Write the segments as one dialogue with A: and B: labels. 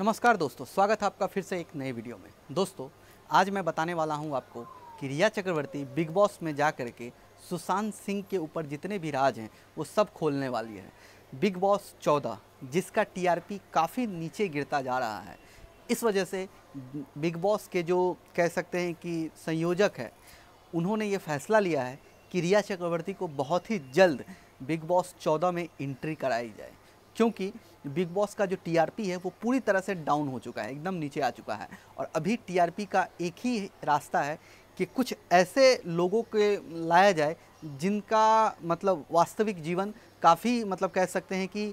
A: नमस्कार दोस्तों स्वागत है आपका फिर से एक नए वीडियो में दोस्तों आज मैं बताने वाला हूं आपको कि रिया चक्रवर्ती बिग बॉस में जा कर के सुशांत सिंह के ऊपर जितने भी राज हैं वो सब खोलने वाली है बिग बॉस चौदह जिसका टीआरपी काफ़ी नीचे गिरता जा रहा है इस वजह से बिग बॉस के जो कह सकते हैं कि संयोजक है उन्होंने ये फैसला लिया है कि रिया चक्रवर्ती को बहुत ही जल्द बिग बॉस चौदह में एंट्री कराई जाए क्योंकि बिग बॉस का जो टीआरपी है वो पूरी तरह से डाउन हो चुका है एकदम नीचे आ चुका है और अभी टीआरपी का एक ही रास्ता है कि कुछ ऐसे लोगों के लाया जाए जिनका मतलब वास्तविक जीवन काफ़ी मतलब कह सकते हैं कि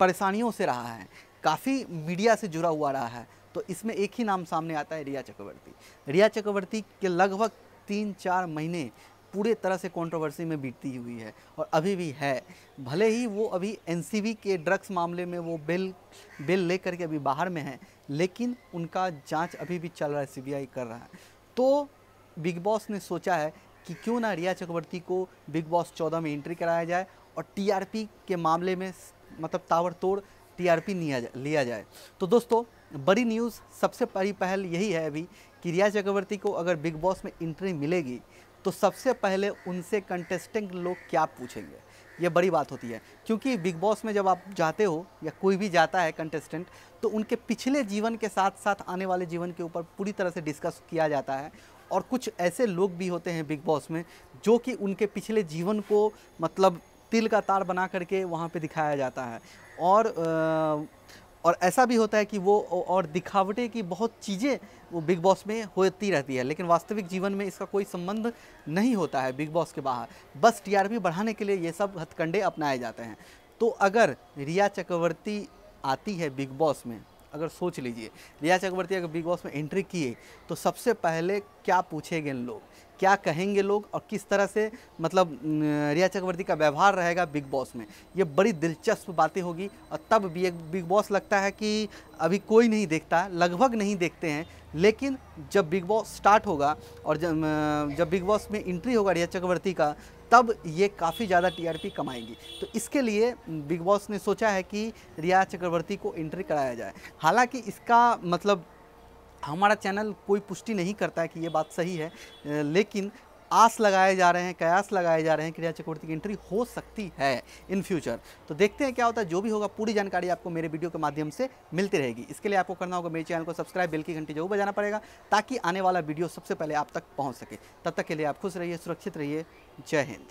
A: परेशानियों से रहा है काफ़ी मीडिया से जुड़ा हुआ रहा है तो इसमें एक ही नाम सामने आता है रिया चक्रवर्ती रिया चक्रवर्ती के लगभग तीन चार महीने पूरे तरह से कंट्रोवर्सी में बीतती हुई है और अभी भी है भले ही वो अभी एनसीबी के ड्रग्स मामले में वो बिल बिल लेकर के अभी बाहर में है लेकिन उनका जांच अभी भी चल रहा है सीबीआई कर रहा है तो बिग बॉस ने सोचा है कि क्यों ना रिया चक्रवर्ती को बिग बॉस चौदह में एंट्री कराया जाए और टीआरपी के मामले में मतलब ताबड़तोड़ टीआरपी आर जाए लिया जाए तो दोस्तों बड़ी न्यूज़ सबसे बड़ी पहल यही है अभी कि रिया चक्रवर्ती को अगर बिग बॉस में एंट्री मिलेगी तो सबसे पहले उनसे कंटेस्टेंट लोग क्या पूछेंगे ये बड़ी बात होती है क्योंकि बिग बॉस में जब आप जाते हो या कोई भी जाता है कंटेस्टेंट तो उनके पिछले जीवन के साथ साथ आने वाले जीवन के ऊपर पूरी तरह से डिस्कस किया जाता है और कुछ ऐसे लोग भी होते हैं बिग बॉस में जो कि उनके पिछले जीवन को मतलब तिल का तार बना करके वहाँ पे दिखाया जाता है और आ, और ऐसा भी होता है कि वो और दिखावटे की बहुत चीज़ें वो बिग बॉस में होती रहती है लेकिन वास्तविक जीवन में इसका कोई संबंध नहीं होता है बिग बॉस के बाहर बस टीआरपी बढ़ाने के लिए ये सब हथकंडे अपनाए जाते हैं तो अगर रिया चक्रवर्ती आती है बिग बॉस में अगर सोच लीजिए रिया चक्रवर्ती अगर बिग बॉस में एंट्री किए तो सबसे पहले क्या पूछेंगे इन लोग क्या कहेंगे लोग और किस तरह से मतलब रिया चक्रवर्ती का व्यवहार रहेगा बिग बॉस में ये बड़ी दिलचस्प बातें होगी और तब भी एक बिग बॉस लगता है कि अभी कोई नहीं देखता लगभग नहीं देखते हैं लेकिन जब बिग बॉस स्टार्ट होगा और जब जब बिग बॉस में इंट्री होगा रिया चक्रवर्ती का तब ये काफ़ी ज़्यादा टीआरपी कमाएगी तो इसके लिए बिग बॉस ने सोचा है कि रिया चक्रवर्ती को एंट्री कराया जाए हालांकि इसका मतलब हमारा चैनल कोई पुष्टि नहीं करता है कि ये बात सही है लेकिन आस लगाए जा रहे हैं कयास लगाए जा रहे हैं क्रिया चक्रवर्ती की एंट्री हो सकती है इन फ्यूचर तो देखते हैं क्या होता है जो भी होगा पूरी जानकारी आपको मेरे वीडियो के माध्यम से मिलती रहेगी इसके लिए आपको करना होगा मेरे चैनल को सब्सक्राइब बिल की घंटी जरूर बजाना पड़ेगा ताकि आने वाला वीडियो सबसे पहले आप तक पहुँच सके तब तक के लिए आप खुश रहिए सुरक्षित रहिए जय हिंद